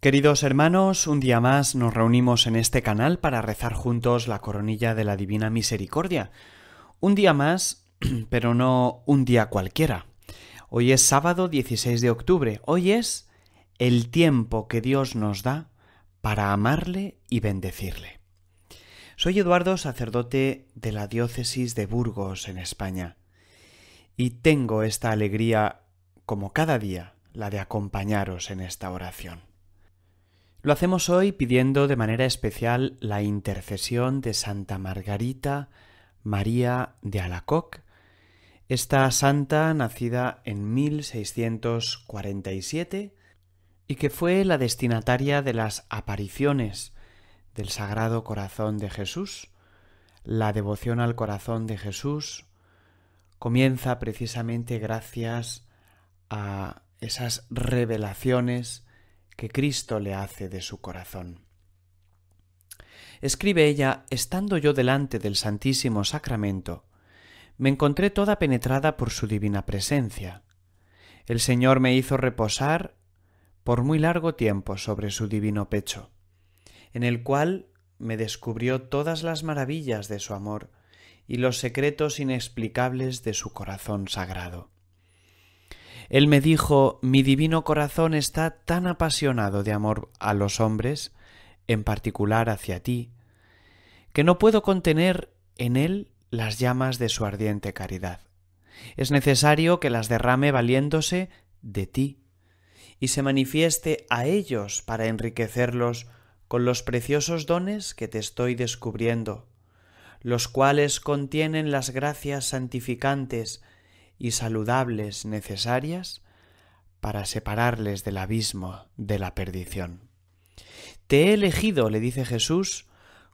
Queridos hermanos, un día más nos reunimos en este canal para rezar juntos la coronilla de la Divina Misericordia. Un día más, pero no un día cualquiera. Hoy es sábado 16 de octubre, hoy es el tiempo que Dios nos da para amarle y bendecirle. Soy Eduardo, sacerdote de la diócesis de Burgos, en España, y tengo esta alegría, como cada día, la de acompañaros en esta oración. Lo hacemos hoy pidiendo de manera especial la intercesión de Santa Margarita María de Alacoc, esta santa nacida en 1647 y que fue la destinataria de las apariciones del Sagrado Corazón de Jesús. La devoción al corazón de Jesús comienza precisamente gracias a esas revelaciones que Cristo le hace de su corazón. Escribe ella, estando yo delante del Santísimo Sacramento, me encontré toda penetrada por su divina presencia. El Señor me hizo reposar por muy largo tiempo sobre su divino pecho, en el cual me descubrió todas las maravillas de su amor y los secretos inexplicables de su corazón sagrado. Él me dijo, mi divino corazón está tan apasionado de amor a los hombres, en particular hacia ti, que no puedo contener en él las llamas de su ardiente caridad. Es necesario que las derrame valiéndose de ti y se manifieste a ellos para enriquecerlos con los preciosos dones que te estoy descubriendo, los cuales contienen las gracias santificantes y saludables necesarias para separarles del abismo de la perdición. Te he elegido, le dice Jesús,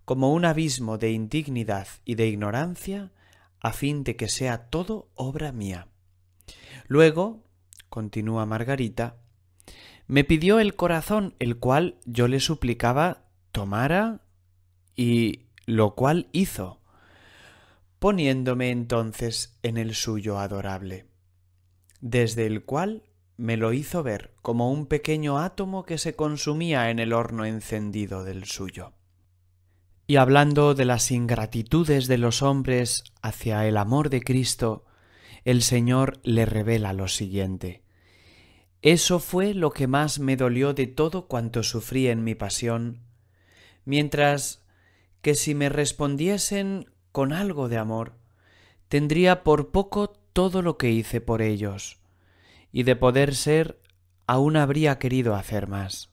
como un abismo de indignidad y de ignorancia, a fin de que sea todo obra mía. Luego, continúa Margarita, me pidió el corazón, el cual yo le suplicaba tomara y lo cual hizo poniéndome entonces en el suyo adorable, desde el cual me lo hizo ver como un pequeño átomo que se consumía en el horno encendido del suyo. Y hablando de las ingratitudes de los hombres hacia el amor de Cristo, el Señor le revela lo siguiente. Eso fue lo que más me dolió de todo cuanto sufrí en mi pasión, mientras que si me respondiesen con algo de amor, tendría por poco todo lo que hice por ellos, y de poder ser aún habría querido hacer más.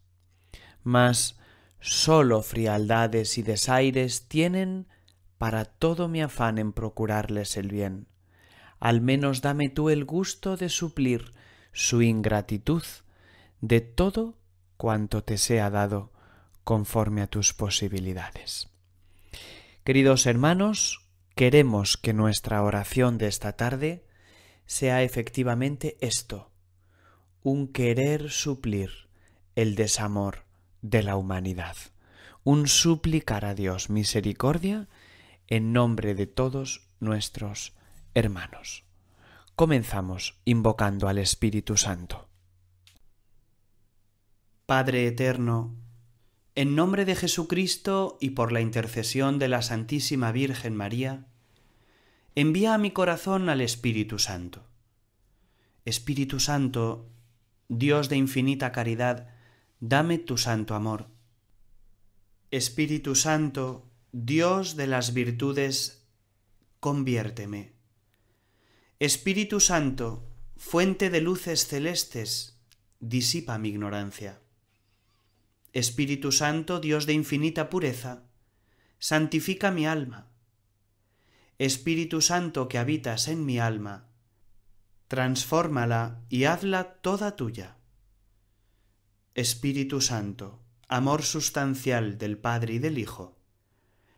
Mas sólo frialdades y desaires tienen para todo mi afán en procurarles el bien. Al menos dame tú el gusto de suplir su ingratitud de todo cuanto te sea dado conforme a tus posibilidades. Queridos hermanos, queremos que nuestra oración de esta tarde sea efectivamente esto, un querer suplir el desamor de la humanidad, un suplicar a Dios misericordia en nombre de todos nuestros hermanos. Comenzamos invocando al Espíritu Santo. Padre Eterno, en nombre de Jesucristo y por la intercesión de la Santísima Virgen María, envía a mi corazón al Espíritu Santo. Espíritu Santo, Dios de infinita caridad, dame tu santo amor. Espíritu Santo, Dios de las virtudes, conviérteme. Espíritu Santo, fuente de luces celestes, disipa mi ignorancia. Espíritu Santo, Dios de infinita pureza, santifica mi alma. Espíritu Santo que habitas en mi alma, transfórmala y hazla toda tuya. Espíritu Santo, amor sustancial del Padre y del Hijo,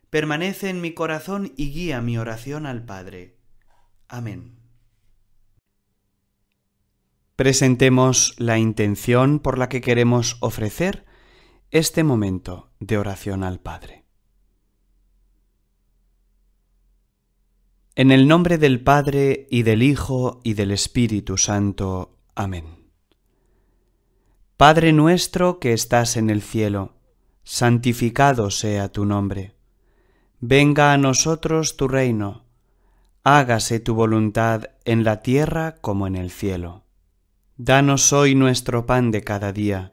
permanece en mi corazón y guía mi oración al Padre. Amén. Presentemos la intención por la que queremos ofrecer este momento de oración al Padre. En el nombre del Padre y del Hijo y del Espíritu Santo. Amén. Padre nuestro que estás en el cielo, santificado sea tu nombre. Venga a nosotros tu reino. Hágase tu voluntad en la tierra como en el cielo. Danos hoy nuestro pan de cada día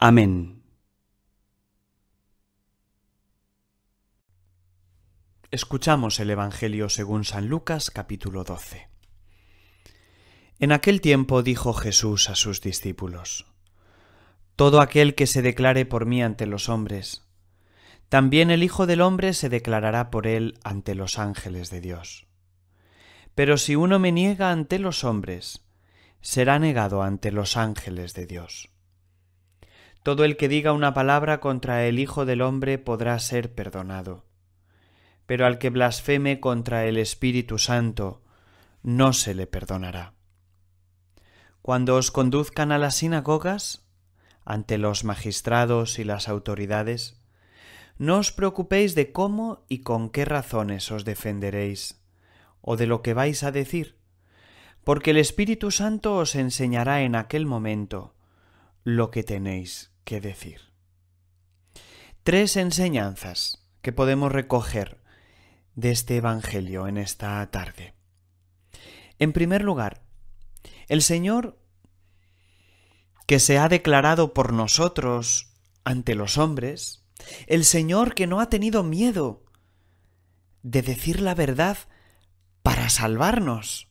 Amén. Escuchamos el Evangelio según San Lucas capítulo 12. En aquel tiempo dijo Jesús a sus discípulos, Todo aquel que se declare por mí ante los hombres, también el Hijo del Hombre se declarará por él ante los ángeles de Dios. Pero si uno me niega ante los hombres, será negado ante los ángeles de Dios. Todo el que diga una palabra contra el Hijo del Hombre podrá ser perdonado. Pero al que blasfeme contra el Espíritu Santo, no se le perdonará. Cuando os conduzcan a las sinagogas, ante los magistrados y las autoridades, no os preocupéis de cómo y con qué razones os defenderéis, o de lo que vais a decir, porque el Espíritu Santo os enseñará en aquel momento lo que tenéis qué decir. Tres enseñanzas que podemos recoger de este Evangelio en esta tarde. En primer lugar, el Señor que se ha declarado por nosotros ante los hombres, el Señor que no ha tenido miedo de decir la verdad para salvarnos,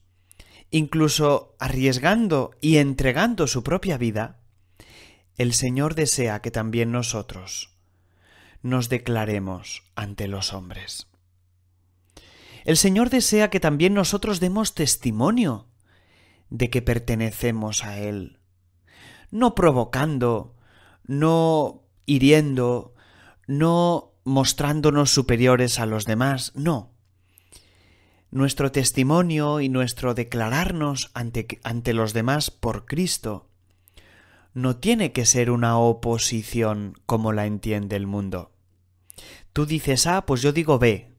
incluso arriesgando y entregando su propia vida, el Señor desea que también nosotros nos declaremos ante los hombres. El Señor desea que también nosotros demos testimonio de que pertenecemos a Él, no provocando, no hiriendo, no mostrándonos superiores a los demás, no. Nuestro testimonio y nuestro declararnos ante, ante los demás por Cristo no tiene que ser una oposición como la entiende el mundo. Tú dices A, ah, pues yo digo B.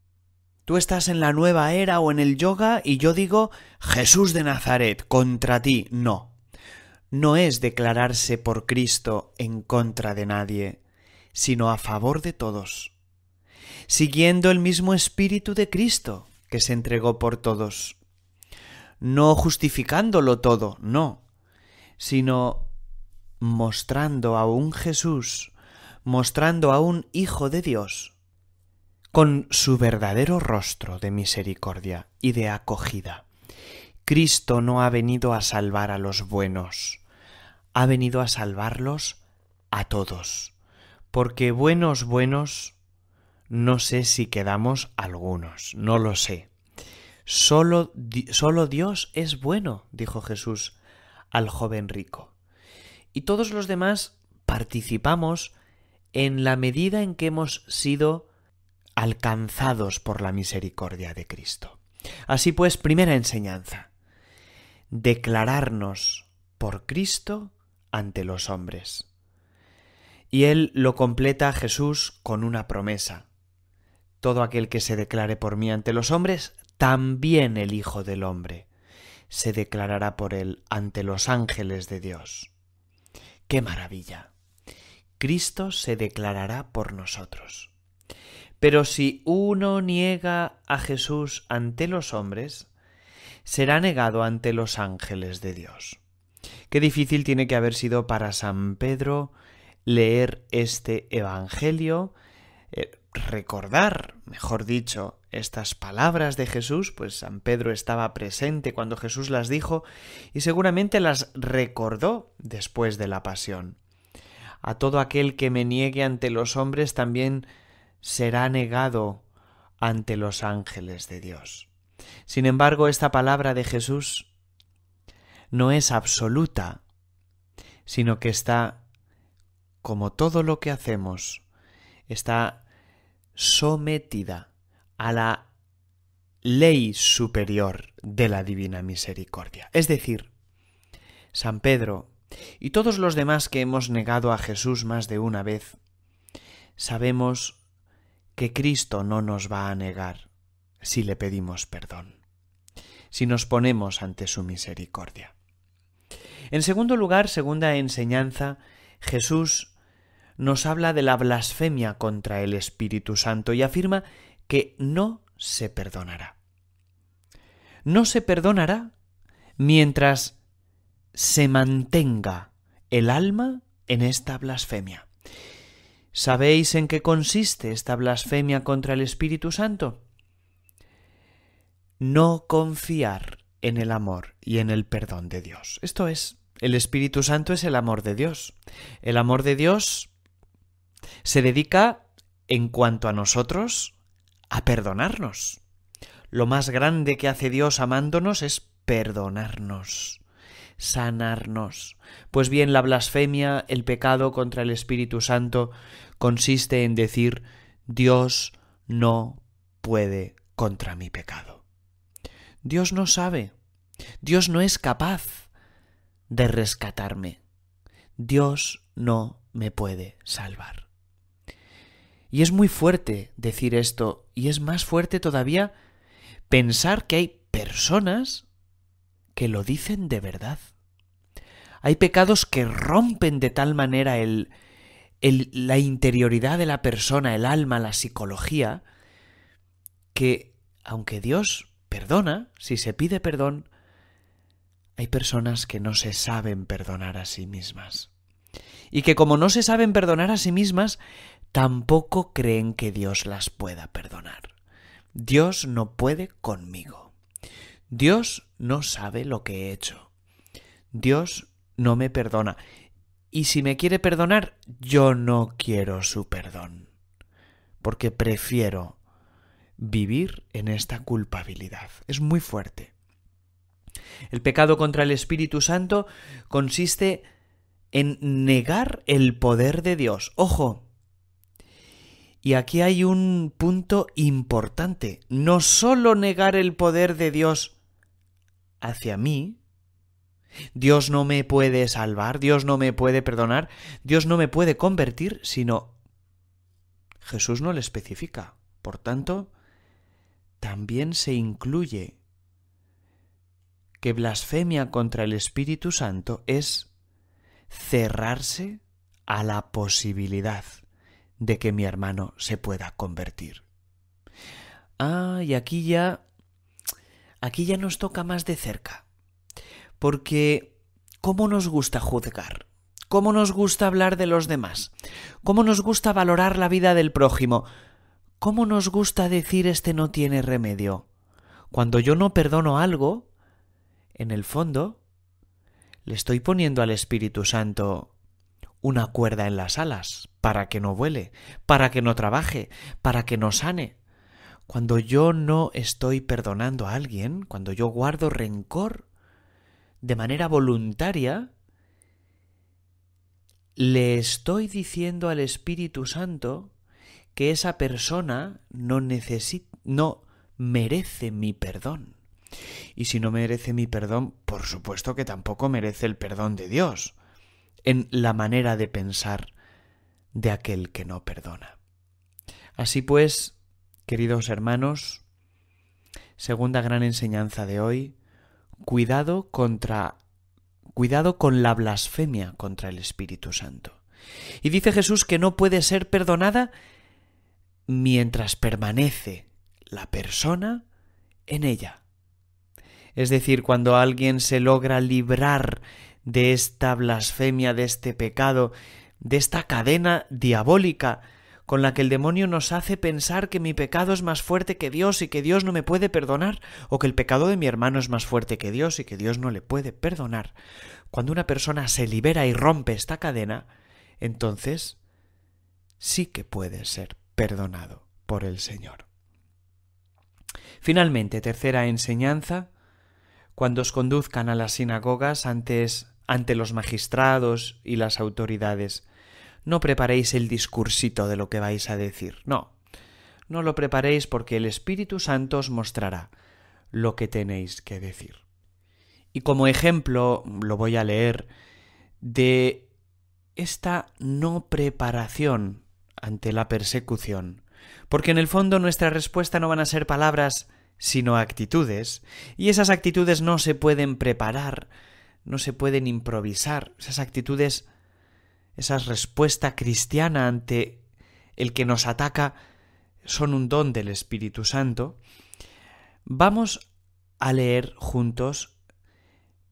Tú estás en la nueva era o en el yoga y yo digo Jesús de Nazaret, contra ti. No. No es declararse por Cristo en contra de nadie, sino a favor de todos. Siguiendo el mismo espíritu de Cristo que se entregó por todos. No justificándolo todo, no, sino mostrando a un Jesús, mostrando a un Hijo de Dios, con su verdadero rostro de misericordia y de acogida. Cristo no ha venido a salvar a los buenos, ha venido a salvarlos a todos, porque buenos, buenos, no sé si quedamos algunos, no lo sé. Solo, solo Dios es bueno, dijo Jesús al joven rico. Y todos los demás participamos en la medida en que hemos sido alcanzados por la misericordia de Cristo. Así pues, primera enseñanza, declararnos por Cristo ante los hombres. Y él lo completa Jesús con una promesa. Todo aquel que se declare por mí ante los hombres, también el Hijo del Hombre se declarará por él ante los ángeles de Dios. ¡Qué maravilla! Cristo se declarará por nosotros. Pero si uno niega a Jesús ante los hombres, será negado ante los ángeles de Dios. Qué difícil tiene que haber sido para San Pedro leer este Evangelio, eh, recordar, mejor dicho, estas palabras de Jesús, pues San Pedro estaba presente cuando Jesús las dijo y seguramente las recordó después de la pasión. A todo aquel que me niegue ante los hombres también será negado ante los ángeles de Dios. Sin embargo, esta palabra de Jesús no es absoluta, sino que está, como todo lo que hacemos, está sometida a la ley superior de la divina misericordia. Es decir, San Pedro y todos los demás que hemos negado a Jesús más de una vez, sabemos que Cristo no nos va a negar si le pedimos perdón, si nos ponemos ante su misericordia. En segundo lugar, segunda enseñanza, Jesús nos habla de la blasfemia contra el Espíritu Santo y afirma que no se perdonará. No se perdonará mientras se mantenga el alma en esta blasfemia. ¿Sabéis en qué consiste esta blasfemia contra el Espíritu Santo? No confiar en el amor y en el perdón de Dios. Esto es, el Espíritu Santo es el amor de Dios. El amor de Dios se dedica, en cuanto a nosotros, a perdonarnos. Lo más grande que hace Dios amándonos es perdonarnos, sanarnos. Pues bien, la blasfemia, el pecado contra el Espíritu Santo, consiste en decir, Dios no puede contra mi pecado. Dios no sabe, Dios no es capaz de rescatarme, Dios no me puede salvar. Y es muy fuerte decir esto, y es más fuerte todavía pensar que hay personas que lo dicen de verdad. Hay pecados que rompen de tal manera el, la interioridad de la persona, el alma, la psicología, que aunque Dios perdona, si se pide perdón, hay personas que no se saben perdonar a sí mismas. Y que como no se saben perdonar a sí mismas, tampoco creen que Dios las pueda perdonar. Dios no puede conmigo. Dios no sabe lo que he hecho. Dios no me perdona. Y si me quiere perdonar, yo no quiero su perdón. Porque prefiero vivir en esta culpabilidad. Es muy fuerte. El pecado contra el Espíritu Santo consiste en negar el poder de Dios. Ojo, y aquí hay un punto importante. No solo negar el poder de Dios hacia mí, Dios no me puede salvar, Dios no me puede perdonar, Dios no me puede convertir, sino Jesús no le especifica. Por tanto, también se incluye que blasfemia contra el Espíritu Santo es cerrarse a la posibilidad de que mi hermano se pueda convertir. Ah, y aquí ya... Aquí ya nos toca más de cerca. Porque... ¿Cómo nos gusta juzgar? ¿Cómo nos gusta hablar de los demás? ¿Cómo nos gusta valorar la vida del prójimo? ¿Cómo nos gusta decir este no tiene remedio? Cuando yo no perdono algo, en el fondo, le estoy poniendo al Espíritu Santo una cuerda en las alas, para que no vuele, para que no trabaje, para que no sane. Cuando yo no estoy perdonando a alguien, cuando yo guardo rencor de manera voluntaria, le estoy diciendo al Espíritu Santo que esa persona no no merece mi perdón. Y si no merece mi perdón, por supuesto que tampoco merece el perdón de Dios en la manera de pensar de aquel que no perdona. Así pues, queridos hermanos, segunda gran enseñanza de hoy, cuidado contra cuidado con la blasfemia contra el Espíritu Santo. Y dice Jesús que no puede ser perdonada mientras permanece la persona en ella. Es decir, cuando alguien se logra librar de esta blasfemia, de este pecado, de esta cadena diabólica con la que el demonio nos hace pensar que mi pecado es más fuerte que Dios y que Dios no me puede perdonar, o que el pecado de mi hermano es más fuerte que Dios y que Dios no le puede perdonar. Cuando una persona se libera y rompe esta cadena, entonces sí que puede ser perdonado por el Señor. Finalmente, tercera enseñanza, cuando os conduzcan a las sinagogas, antes ante los magistrados y las autoridades. No preparéis el discursito de lo que vais a decir, no. No lo preparéis porque el Espíritu Santo os mostrará lo que tenéis que decir. Y como ejemplo, lo voy a leer, de esta no preparación ante la persecución, porque en el fondo nuestra respuesta no van a ser palabras, sino actitudes, y esas actitudes no se pueden preparar no se pueden improvisar. Esas actitudes, esa respuesta cristiana ante el que nos ataca, son un don del Espíritu Santo. Vamos a leer juntos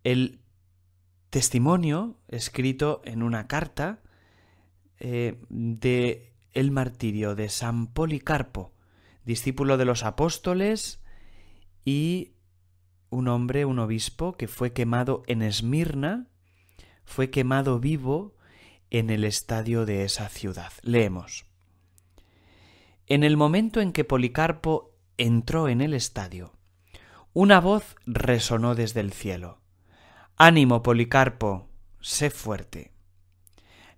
el testimonio escrito en una carta eh, de el martirio de San Policarpo, discípulo de los apóstoles y un hombre, un obispo, que fue quemado en Esmirna, fue quemado vivo en el estadio de esa ciudad. Leemos. En el momento en que Policarpo entró en el estadio, una voz resonó desde el cielo. Ánimo, Policarpo, sé fuerte.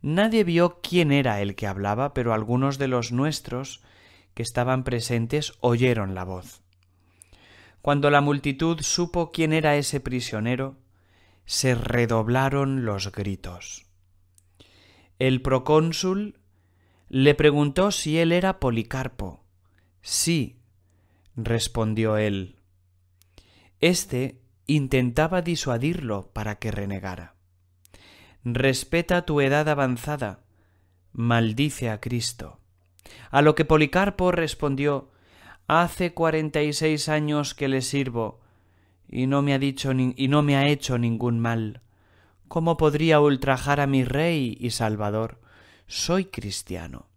Nadie vio quién era el que hablaba, pero algunos de los nuestros que estaban presentes oyeron la voz. Cuando la multitud supo quién era ese prisionero, se redoblaron los gritos. El procónsul le preguntó si él era Policarpo. Sí, respondió él. Este intentaba disuadirlo para que renegara. Respeta tu edad avanzada, maldice a Cristo. A lo que Policarpo respondió Hace cuarenta y seis años que le sirvo y no me ha dicho y no me ha hecho ningún mal. ¿Cómo podría ultrajar a mi rey y salvador? Soy cristiano.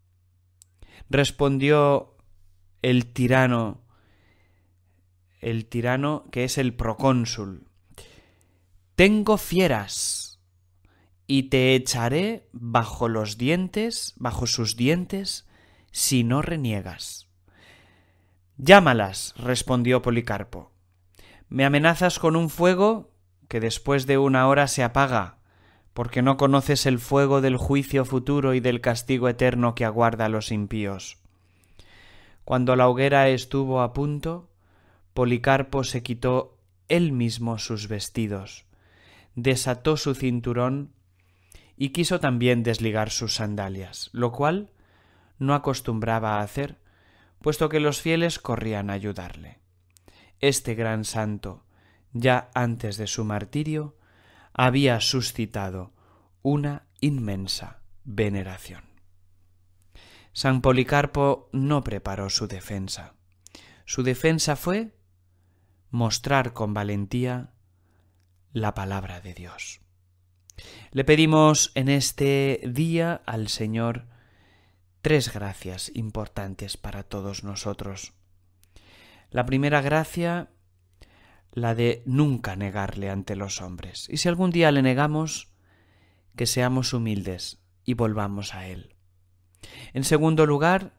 Respondió el tirano, el tirano que es el procónsul. Tengo fieras y te echaré bajo los dientes, bajo sus dientes, si no reniegas. Llámalas, respondió Policarpo. Me amenazas con un fuego que después de una hora se apaga, porque no conoces el fuego del juicio futuro y del castigo eterno que aguarda a los impíos. Cuando la hoguera estuvo a punto, Policarpo se quitó él mismo sus vestidos, desató su cinturón y quiso también desligar sus sandalias, lo cual no acostumbraba a hacer, puesto que los fieles corrían a ayudarle. Este gran santo, ya antes de su martirio, había suscitado una inmensa veneración. San Policarpo no preparó su defensa. Su defensa fue mostrar con valentía la palabra de Dios. Le pedimos en este día al Señor tres gracias importantes para todos nosotros. La primera gracia, la de nunca negarle ante los hombres. Y si algún día le negamos, que seamos humildes y volvamos a Él. En segundo lugar,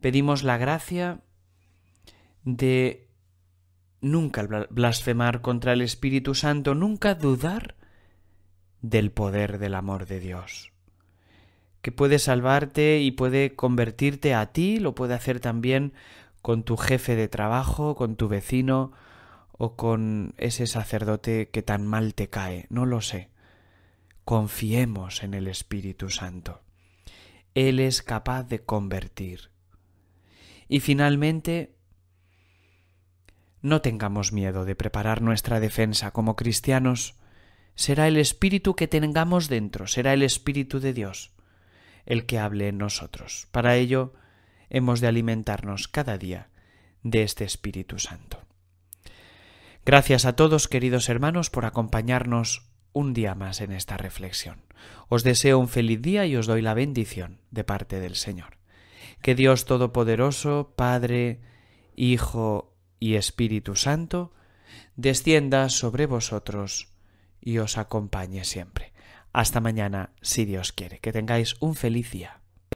pedimos la gracia de nunca blasfemar contra el Espíritu Santo, nunca dudar del poder del amor de Dios que puede salvarte y puede convertirte a ti, lo puede hacer también con tu jefe de trabajo, con tu vecino o con ese sacerdote que tan mal te cae, no lo sé. Confiemos en el Espíritu Santo. Él es capaz de convertir. Y finalmente, no tengamos miedo de preparar nuestra defensa como cristianos. Será el espíritu que tengamos dentro, será el espíritu de Dios el que hable en nosotros. Para ello, hemos de alimentarnos cada día de este Espíritu Santo. Gracias a todos, queridos hermanos, por acompañarnos un día más en esta reflexión. Os deseo un feliz día y os doy la bendición de parte del Señor. Que Dios Todopoderoso, Padre, Hijo y Espíritu Santo, descienda sobre vosotros y os acompañe siempre. Hasta mañana, si Dios quiere. Que tengáis un feliz día.